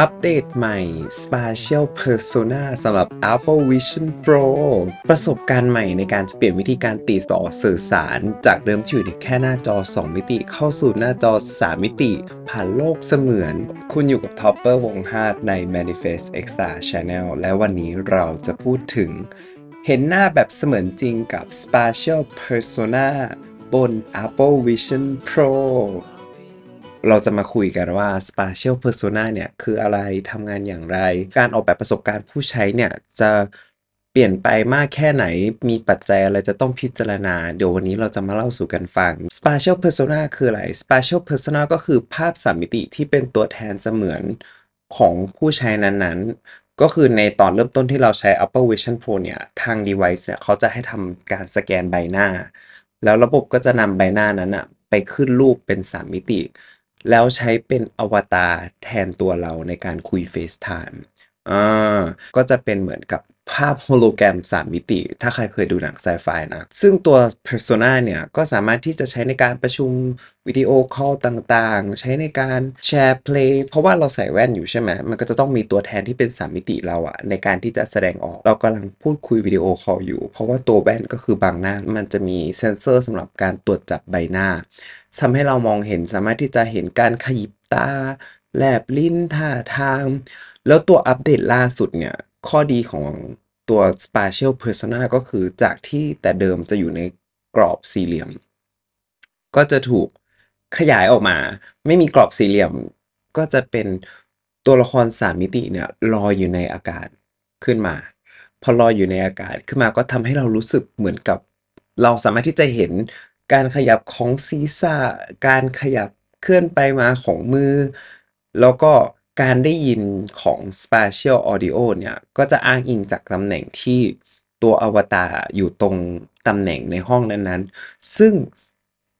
อัปเดตใหม่ Spatial Persona สำหรับ Apple Vision Pro ประสบการณ์ใหม่ในการเปลี่ยนวิธีการติดต่อสื่อสาร จากเดิมที่อยู่ในแค่หน้าจอ 2 มิติเข้าสู่หน้าจอ 3 มิติผ่านโลกเสมือน คุณอยู่กับท็อปเปอร์วงฮาดใน Manifest Extra Channel และวันนี้เราจะพูดถึง เห็นหน้าแบบเสมือนจริงกับ Spatial Persona บน Apple Vision Pro เราจะมาคุยกันว่า Spatial Persona เนี่ย คืออะไร ทำงานอย่างไร การออกแบบประสบการณ์ผู้ใช้เนี่ย จะเปลี่ยนไปมากแค่ไหน มีปัจจัยอะไรจะต้องพิจารณา เดี๋ยววันนี้เราจะมาเล่าสู่กันฟัง Spatial Persona คืออะไร Spatial Persona ก็คือภาพสามมิติที่เป็นตัวแทนเสมือนของผู้ใช้นั้น ๆ ก็คือในตอนเริ่มต้นที่เราใช้ Apple Vision Pro เนี่ย ทาง device เนี่ยเขาจะให้ทำการสแกนใบหน้า แล้วระบบก็จะนำใบหน้านั้นอะไปขึ้นรูปเป็นสามมิติแล้วใช้เป็นอวตารแทนตัวเราในการคุย FaceTime อ่าก็จะเป็นเหมือนกับภาพโฮโลแกรม 3 มิติ ถ้าใครเคยดูหนังไซไฟนะ ซึ่งตัว Persona เนี่ย ก็สามารถที่จะใช้ในการประชุม วิดีโอคอลต่างๆ ใช้ในการแชร์เพลงเพราะว่าเราใส่แว่นอยู่ใช่ไหมมันก็จะต้องมีตัวแทนที่เป็น 3 มิติเราอะในการที่จะแสดงออกเรากำลังพูดคุยวิดีโอคอลอยู่ เพราะว่าตัวแว่นก็คือบางหน้า มันจะมีเซนเซอร์สำหรับการตรวจจับใบหน้าทำให้เรามองเห็นสามารถที่จะเห็นการขยิบตาแลบลิ้น ท่าทางแล้วตัวอัปเดตล่าสุดเนี่ยข้อดีของตัว Spatial Persona ก็คือจากที่แต่เดิมจะอยู่ในกรอบสี่เหลี่ยม ก็จะถูกขยายออกมา ไม่มีกรอบสี่เหลี่ยม ก็จะเป็นตัวละครสามมิติเนี่ยลอยอยู่ในอากาศขึ้นมา พอลอยอยู่ในอากาศขึ้นมาก็ทำให้เรารู้สึกเหมือนกับ เราสามารถที่จะเห็นการขยับของศีรษะการขยับเคลื่อนไปมาของมือ แล้วก็การได้ยินของ spatial audio เนี่ย ก็จะอ้างอิงจากตำแหน่งที่ตัวอวตารอยู่ตรงตำแหน่งในห้องนั้นๆ ซึ่ง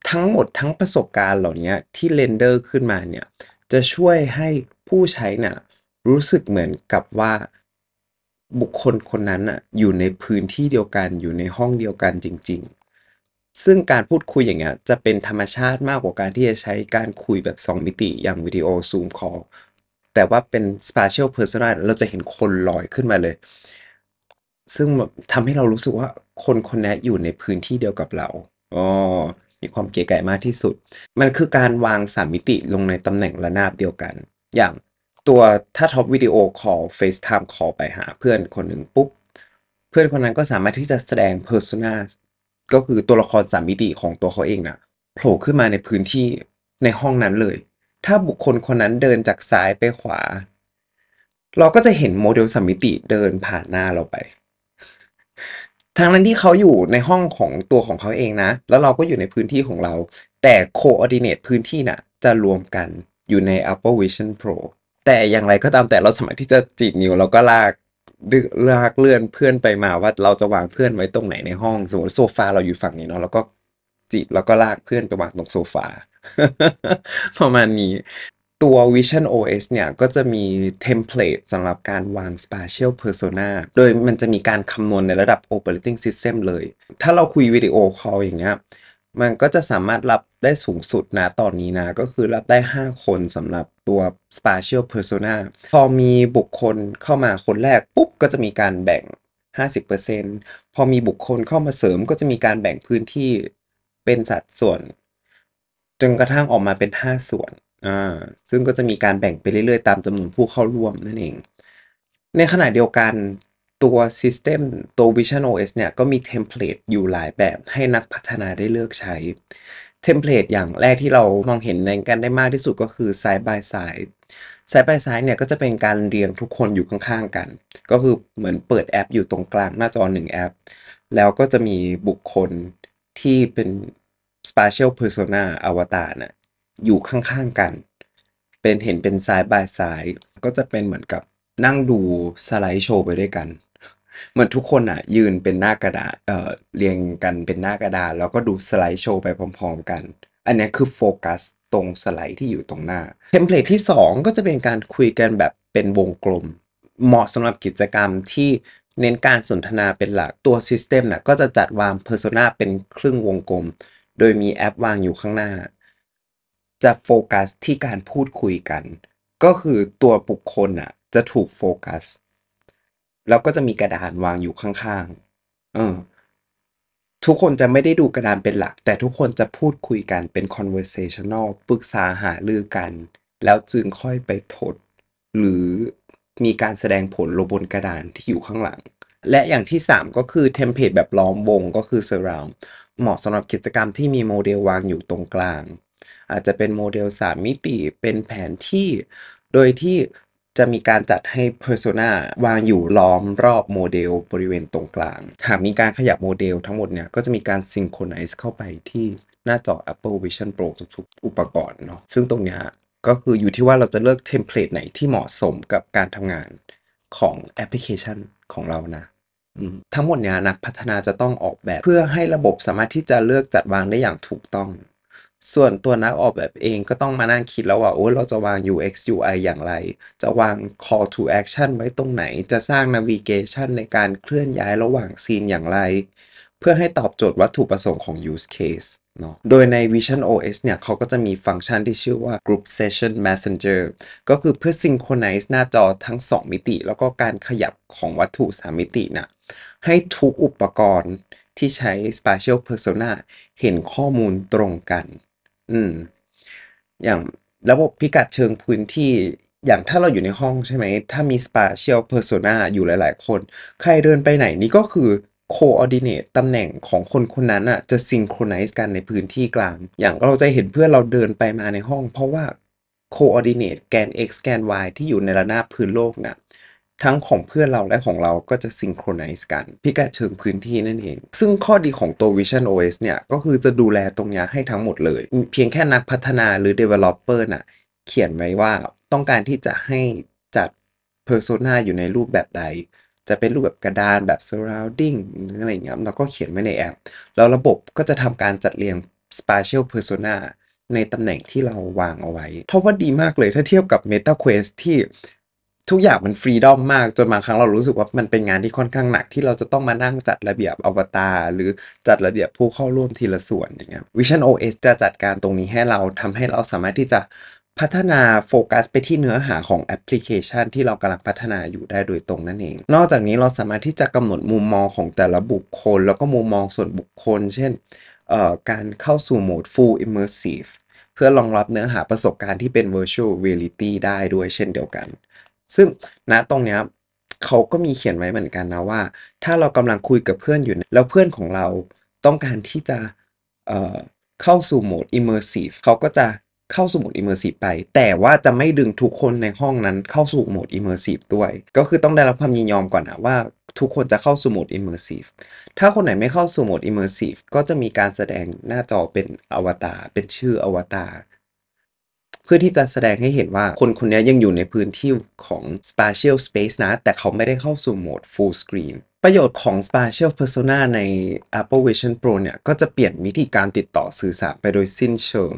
ทั้งหมดทั้งประสบการณ์เหล่านี้ที่เรนเดอร์ขึ้นมาเนี่ย จะช่วยให้ผู้ใช้น่ะรู้สึกเหมือนกับว่าบุคคลคนนั้นน่ะอยู่ในพื้นที่เดียวกันอยู่ในห้องเดียวกันจริง ๆ ซึ่งการพูดคุยอย่างเงี้ยจะเป็นธรรมชาติมากกว่าการที่จะใช้การคุยแบบ 2 มิติอย่างวิดีโอซูมคอลแต่ว่าเป็น spatial persona เราจะเห็นคนลอยขึ้นมาเลย ซึ่งทำให้เรารู้สึกว่าคนคนนี้อยู่ในพื้นที่เดียวกับเรา อ๋อ มีความเก๋ไก่มากที่สุด มันคือการวางสามมิติลงในตำแหน่งระนาบเดียวกัน อย่างตัวถ้าท็อปวิดีโอคอลเฟซไทม์คอลไปหาเพื่อนคนหนึ่งปุ๊บ เพื่อนคนนั้นก็สามารถที่จะแสดงเพอร์ n ซก็คือตัวละครสามมิติของตัวเขาเองนะ่ะโผล่ขึ้นมาในพื้นที่ในห้องนั้นเลยถ้าบุคคลคนนั้นเดินจากซ้ายไปขวา เราก็จะเห็นโมเดลสมมิติเดินผ่านหน้าเราไป ทางนั้นที่เขาอยู่ในห้องของตัวของเขาเองนะ แล้วเราก็อยู่ในพื้นที่ของเรา แต่โคอ r d ดเนตพื้นที่นะ่ะจะรวมกันอยู่ใน Apple Vision Pro แต่อย่างไรก็ตามแต่เราสมัยที่จะจีบนิ้วเราก็ลากดึกลากเลื่อนเพื่อนไปมาว่าเราจะวางเพื่อนไว้ตรงไหนในห้องสมมติโซฟาเราอยู่ฝั่งนี้เนาะแล้วก็จีบแล้วก็ลากเพื่อนไปวางตรงโซฟาประมาณนี้ตัว Vision OS เนี่ย ก็จะมีเทมเพลตสำหรับการวาง Spatial Persona โดยมันจะมีการคำนวณในระดับ Operating System เลย ถ้าเราคุยวิดีโอคอลอย่างเงี้ยมันก็จะสามารถรับได้สูงสุดนะตอนนี้นะ ก็คือรับได้ 5 คนสำหรับตัว Spatial Persona พอมีบุคคลเข้ามาคนแรกปุ๊บ ก็จะมีการแบ่ง 50%พอมีบุคคลเข้ามาเสริม ก็จะมีการแบ่งพื้นที่เป็นสัดส่วนจนกระทั่งออกมาเป็น 5 ส่วน อ่า ซึ่งก็จะมีการแบ่งไปเรื่อยๆ ตามจำนวนผู้เข้าร่วมนั่นเอง ในขณะเดียวกันตัว System ตัว Vision OS เนี่ยก็มีเทมเพลตอยู่หลายแบบให้นักพัฒนาได้เลือกใช้เทมเพลตอย่างแรกที่เรามองเห็นในกันได้มากที่สุดก็คือ side by side สายไปสายเนี่ยก็จะเป็นการเรียงทุกคนอยู่ข้าง ๆ กัน ก็คือเหมือนเปิดแอป อยู่ตรงกลางหน้าจอหนึ่งแอปแล้วก็จะมีบุคคลที่เป็น Spatial Persona อวตารน่ะอยู่ข้างๆกันเป็นเห็นเป็นซ้ายบายซ้าย ก็จะเป็นเหมือนกับนั่งดูสไลด์โชว์ไปด้วยกัน เหมือนทุกคนอ่ะยืนเป็นหน้ากระดาษเอ่อเรียงกันเป็นหน้ากระดาษแล้วก็ดูสไลด์โชว์ไปพร้อมๆกัน อันนี้คือโฟกัสตรงสไลด์ที่อยู่ตรงหน้าเทมเพลตที่ 2 ก็จะเป็นการคุยกันแบบเป็นวงกลม เหมาะสำหรับกิจกรรมที่เน้นการสนทนาเป็นหลักตัวซิสเต็มน่ะก็จะจัดวางเพอร์โซนาเป็นครึ่งวงกลมโดยมีแอปวางอยู่ข้างหน้า จะโฟกัสที่การพูดคุยกัน ก็คือตัวบุคคลอะจะถูกโฟกัส แล้วก็จะมีกระดานวางอยู่ข้างๆเออทุกคนจะไม่ได้ดูกระดานเป็นหลัก แต่ทุกคนจะพูดคุยกันเป็น conversational ปรึกษาหารือกัน แล้วจึงค่อยไปทดหรือมีการแสดงผลลงบนกระดานที่อยู่ข้างหลังและอย่างที่ 3 ก็คือเทมเพลตแบบล้อมวงก็คือ surround เหมาะสำหรับกิจกรรมที่มีโมเดลวางอยู่ตรงกลาง อาจจะเป็นโมเดล 3 มิติเป็นแผนที่โดยที่จะมีการจัดให้ Persona วางอยู่ล้อมรอบโมเดลบริเวณตรงกลางหากมีการขยับโมเดลทั้งหมดเนี่ย ก็จะมีการซิงโครไนซ์เข้าไปที่หน้าจอ Apple Vision Pro ทุกๆอุปกรณ์เนาะซึ่งตรงนี้ก็คืออยู่ที่ว่าเราจะเลือกเทมเพลตไหนที่เหมาะสมกับการทำงานของแอปพลิเคชันของเรานะทั้งหมดเนี่ยนักพัฒนาจะต้องออกแบบ เพื่อให้ระบบสามารถที่จะเลือกจัดวางได้อย่างถูกต้อง ส่วนตัวนักออกแบบเองก็ต้องมานั่งคิดแล้วว่าโอ้เราจะวาง UX UI อย่างไร จะวาง Call to Action ไว้ตรงไหน จะสร้าง Navigation ในการเคลื่อนย้ายระหว่างซีนอย่างไร เพื่อให้ตอบโจทย์วัตถุประสงค์ของ Use Case เนาะโดยใน Vision OS เนี่ยเขาก็จะมีฟังก์ชันที่ชื่อว่า Group Session Messenger ก็คือเพื่อ synchronize หน้าจอทั้ง 2 มิติ แล้วก็การขยับของวัตถุ 3 มิตินะให้ทุกอุปกรณ์ที่ใช้ Spatial Persona เห็นข้อมูลตรงกันอืมอย่างระบบพิกัดเชิงพื้นที่ อย่างถ้าเราอยู่ในห้องใช่ไหม ถ้ามี Spatial Persona อยู่หลายๆ คนใครเดินไปไหนนี่ก็คือ coordinate ตำแหน่งของคนคนนั้นอะจะ synchronize กันในพื้นที่กลาง อย่างเราจะเห็นเพื่อนเราเดินไปมาในห้อง เพราะว่า coordinate แกน x แกน y ที่อยู่ในระนาบพื้นโลกนะ่ะทั้งของเพื่อนเราและของเราก็จะซิงโครไนซ์กันพิกัดเชิงพื้นที่นั่นเอง ซึ่งข้อดีของตัว Vision OS เนี่ย ก็คือจะดูแลตรงนี้ให้ทั้งหมดเลย เพียงแค่นักพัฒนาหรือ Developer น่ะเขียนไว้ว่าต้องการที่จะให้จัด Persona อยู่ในรูปแบบใดจะเป็นรูปแบบกระดานแบบ surrounding หรืออะไรเงี้ยเราก็เขียนไว้ในแอปแล้วระบบก็จะทำการจัดเรียง spatial persona ในตำแหน่งที่เราวางเอาไว้เทราว่าดีมากเลยถ้าเทียบกับ Meta Quest ที่ ทุกอย่างมันฟรีดอมมาก จนบางครั้งเรารู้สึกว่ามันเป็นงานที่ค่อนข้างหนัก ที่เราจะต้องมานั่งจัดระเบียบอวตารหรือจัดระเบียบผู้เข้าร่วมทีละส่วนอย่างเงี้ย Vision OS จะจัดการตรงนี้ให้เราทำให้เราสามารถที่จะพัฒนาโฟกัสไปที่เนื้อหาของแอปพลิเคชันที่เรากำลังพัฒนาอยู่ได้โดยตรงนั่นเอง นอกจากนี้เราสามารถที่จะกำหนดมุมมองของแต่ละบุคคล แล้วก็มุมมองส่วนบุคคลเช่น การเข้าสู่โหมด full immersive เพื่อรองรับเนื้อหาประสบการณ์ที่เป็น virtual reality ได้ด้วยเช่นเดียวกัน ซึ่งณตรงนี้เขาก็มีเขียนไว้เหมือนกันนะว่า ถ้าเรากำลังคุยกับเพื่อนอยู่ แล้วเพื่อนของเราต้องการที่จะเข้าสู่โหมด immersive เขาก็จะเข้าสู่โหมด Immersive ไป แต่ว่าจะไม่ดึงทุกคนในห้องนั้นเข้าสู่โหมด Immersive ด้วย ก็คือต้องได้รับความยินยอมก่อนนะว่าทุกคนจะเข้าสู่โหมด Immersive ถ้าคนไหนไม่เข้าสู่โหมด Immersive ก็จะมีการแสดงหน้าจอเป็นอวตารเป็นชื่ออวตารเพื่อที่จะแสดงให้เห็นว่าคนคนนี้ยังอยู่ในพื้นที่ของ spatial space นะ แต่เขาไม่ได้เข้าสู่โหมด full screen ประโยชน์ของ spatial persona ใน Apple Vision Pro เนี่ยก็จะเปลี่ยนวิธีการติดต่อสื่อสารไปโดยสิ้นเชิง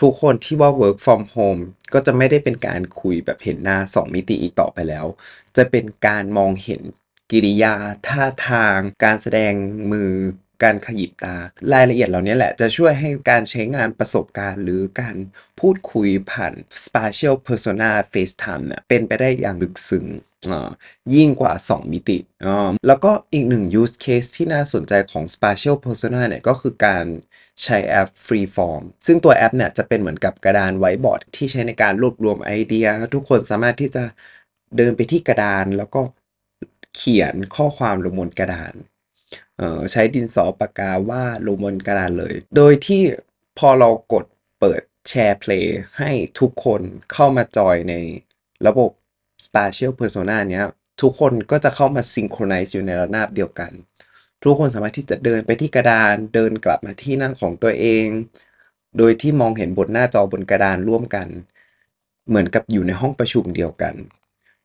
ทุกคนที่ว่า work from home ก็จะไม่ได้เป็นการคุยแบบเห็นหน้าสองมิติอีกต่อไปแล้ว จะเป็นการมองเห็นกิริยา ท่าทาง การแสดงมือการขยิบตา รายละเอียดเหล่านี้แหละจะช่วยให้การใช้งานประสบการณ์ หรือการพูดคุยผ่าน spatial persona FaceTime เนี่ยเป็นไปได้อย่างลึกซึ้งยิ่งกว่า 2 มิติ แล้วก็อีกหนึ่ง use case ที่น่าสนใจของ spatial persona เนี่ย ก็คือการใช้แอป Freeform ซึ่งตัวแอปเนี่ยจะเป็นเหมือนกับกระดานไว้บอร์ดที่ใช้ในการรวบรวมไอเดีย ทุกคนสามารถที่จะเดินไปที่กระดาน แล้วก็เขียนข้อความลงบนกระดานใช้ดินสอปากกาวาดลงบนกระดานเลย โดยที่พอเรากดเปิดแชร์เพลย์ให้ทุกคนเข้ามาจอยในระบบ Spatial Persona เนี้ย ทุกคนก็จะเข้ามาซิงโครไนซ์อยู่ในระนาบเดียวกัน ทุกคนสามารถที่จะเดินไปที่กระดานเดินกลับมาที่นั่งของตัวเอง โดยที่มองเห็นบนหน้าจอบนกระดานร่วมกัน เหมือนกับอยู่ในห้องประชุมเดียวกัน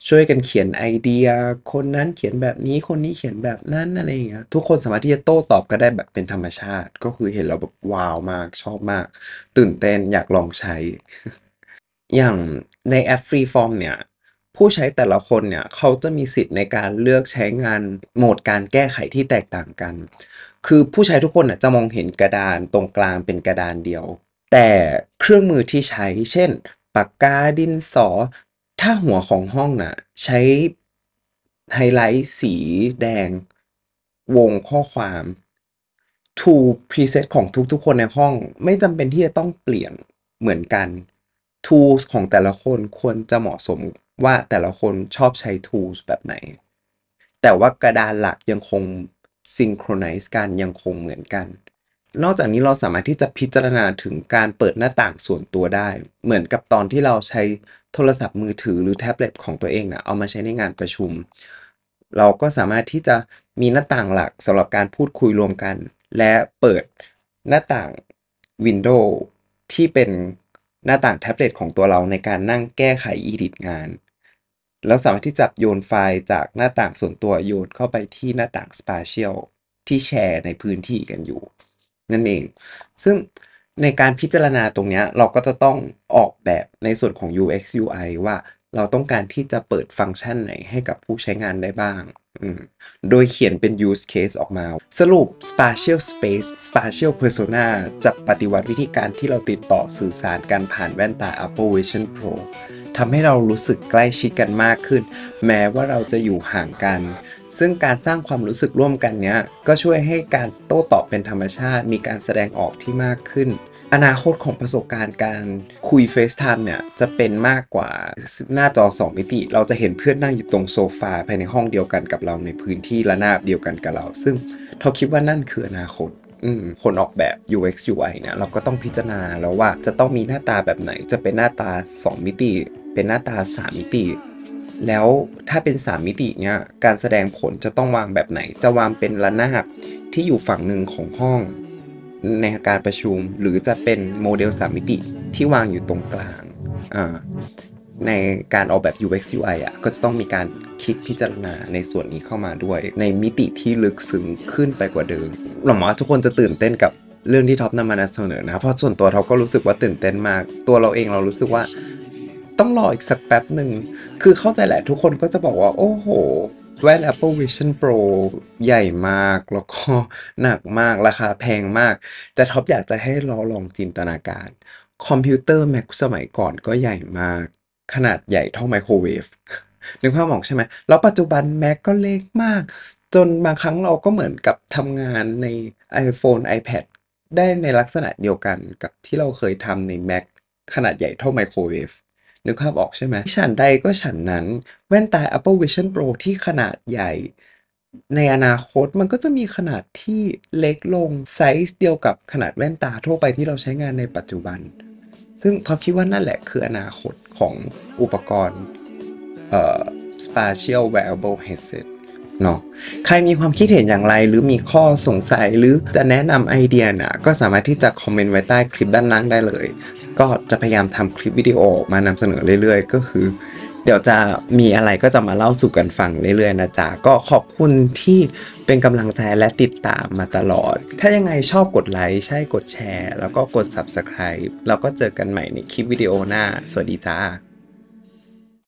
ช่วยกันเขียนไอเดีย คนนั้นเขียนแบบนี้ คนนี้เขียนแบบนั้นอะไรอย่างเงี้ย ทุกคนสามารถที่จะโต้ตอบก็ได้แบบเป็นธรรมชาติ ก็คือเห็นเราแบบว้าวมากชอบมาก ตื่นเต้นอยากลองใช้ อย่างในแอปฟรีฟอร์มเนี่ย ผู้ใช้แต่ละคนเนี่ยเขาจะมีสิทธิ์ในการเลือกใช้งานโหมดการแก้ไขที่แตกต่างกัน คือผู้ใช้ทุกคนจะมองเห็นกระดานตรงกลางเป็นกระดานเดียว แต่เครื่องมือที่ใช้เช่นปากกาดินสอถ้าหัวของห้องน่ะใช้ไฮไลท์สีแดง วงข้อความ to preset ของทุกๆ คนในห้อง ไม่จำเป็นที่จะต้องเปลี่ยนเหมือนกัน tools ของแต่ละคนควรจะเหมาะสมว่าแต่ละคนชอบใช้ tools แบบไหน แต่ว่ากระดานหลักยังคง synchronize กันยังคงเหมือนกันนอกจากนี้เราสามารถที่จะพิจารณาถึงการเปิดหน้าต่างส่วนตัวได้ เหมือนกับตอนที่เราใช้โทรศัพท์มือถือหรือแท็บเล็ตของตัวเองนะเอามาใช้ในงานประชุม เราก็สามารถที่จะมีหน้าต่างหลักสำหรับการพูดคุยรวมกัน และเปิดหน้าต่างวินโดว์ที่เป็นหน้าต่างแท็บเล็ตของตัวเราในการนั่งแก้ไขอีดิทงาน เราสามารถที่จะโยนไฟล์จากหน้าต่างส่วนตัวโยน เข้าไปที่หน้าต่างสปาเชียลที่แชร์ในพื้นที่กันอยู่ั่นเองซึ่งในการพิจารณาตรงนี้เราก็จะต้องออกแบบในส่วนของ UX UI ว่าเราต้องการที่จะเปิดฟังก์ชันไหนให้กับผู้ใช้งานได้บ้าง โดยเขียนเป็น use case ออกมา สรุป spatial space spatial persona จะปฏิวัติวิธีการที่เราติดต่อสื่อสารการผ่านแว่นตา Apple Vision Pro ทำให้เรารู้สึกใกล้ชิดกันมากขึ้น แม้ว่าเราจะอยู่ห่างกันซึ่งการสร้างความรู้สึกร่วมกันเนี้ยก็ช่วยให้การโต้ตอบเป็นธรรมชาติมีการแสดงออกที่มากขึ้น อนาคตของประสบการณ์การคุย FaceTime เนี่ยจะเป็นมากกว่าหน้าจอ 2 มิติ เราจะเห็นเพื่อนนั่งอยู่ตรงโซฟาภายในห้องเดียวกันกับเราในพื้นที่ระนาบเดียวกันกับเราซึ่งเขาคิดว่านั่นคืออนาคต คนออกแบบ UX UI เนี่ยเราก็ต้องพิจารณาแล้วว่า จะต้องมีหน้าตาแบบไหนจะเป็นหน้าตา 2 มิติ เป็นหน้าตา 3 มิติแล้วถ้าเป็น 3 มิติเนี่ยการแสดงผลจะต้องวางแบบไหน จะวางเป็นระนาบที่อยู่ฝั่งหนึ่งของห้องในการประชุมหรือจะเป็นโมเดล 3 มิติที่วางอยู่ตรงกลางในการออกแบบ UX UI อ่ะก็จะต้องมีการคิดพิจารณาในส่วนนี้เข้ามาด้วย ในมิติที่ลึกซึ้งขึ้นไปกว่าเดิมหวังว่าทุกคนจะตื่นเต้นกับเรื่องที่ท็อปนำมานำเสนอนะเพราะส่วนตัวท็อปก็รู้สึกว่าตื่นเต้นมาก ตัวเราเองเรารู้สึกว่าต้องรออีกสักแป๊บหนึ่ง คือเข้าใจแหละทุกคนก็จะบอกว่าโอ้โห แว่น Apple Vision Pro ใหญ่มาก แล้วก็หนักมากราคาแพงมาก แต่ท็อปอยากจะให้เราลองจินตนาการ คอมพิวเตอร์แม็กสมัยก่อนก็ใหญ่มาก ขนาดใหญ่เท่าไมโครเวฟนึกภาพออกใช่ไหมแล้วปัจจุบันแม็กก็เล็กมาก จนบางครั้งเราก็เหมือนกับทำงานใน iPhone iPad ได้ในลักษณะเดียวกันกับที่เราเคยทำใน Mac ขนาดใหญ่เท่าไมโครเวฟนึกภาพออกใช่ไหมฉันใดก็ฉันนั้นแว่นตา Apple Vision Pro ที่ขนาดใหญ่ ในอนาคตมันก็จะมีขนาดที่เล็กลง ไซส์เดียวกับขนาดแว่นตาทั่วไปที่เราใช้งานในปัจจุบัน ซึ่งเขาคิดว่านั่นแหละคืออนาคตของอุปกรณ์เอ่อ spatial wearable headset เนาะใครมีความคิดเห็นอย่างไรหรือมีข้อสงสัยหรือจะแนะนำไอเดียนะก็สามารถที่จะคอมเมนต์ไว้ใต้คลิปด้านล่างได้เลยก็จะพยายามทำคลิปวิดีโอมานำเสนอเรื่อยๆ ก็คือเดี๋ยวจะมีอะไรก็จะมาเล่าสู่กันฟังเรื่อยๆนะจ๊ะ ก็ขอบคุณที่เป็นกำลังใจและติดตามมาตลอด ถ้ายังไงชอบกดไลค์ใช่กดแชร์แล้วก็กด Subscribe แล้วก็เจอกันใหม่ในคลิปวิดีโอหน้า สวัสดีจ้า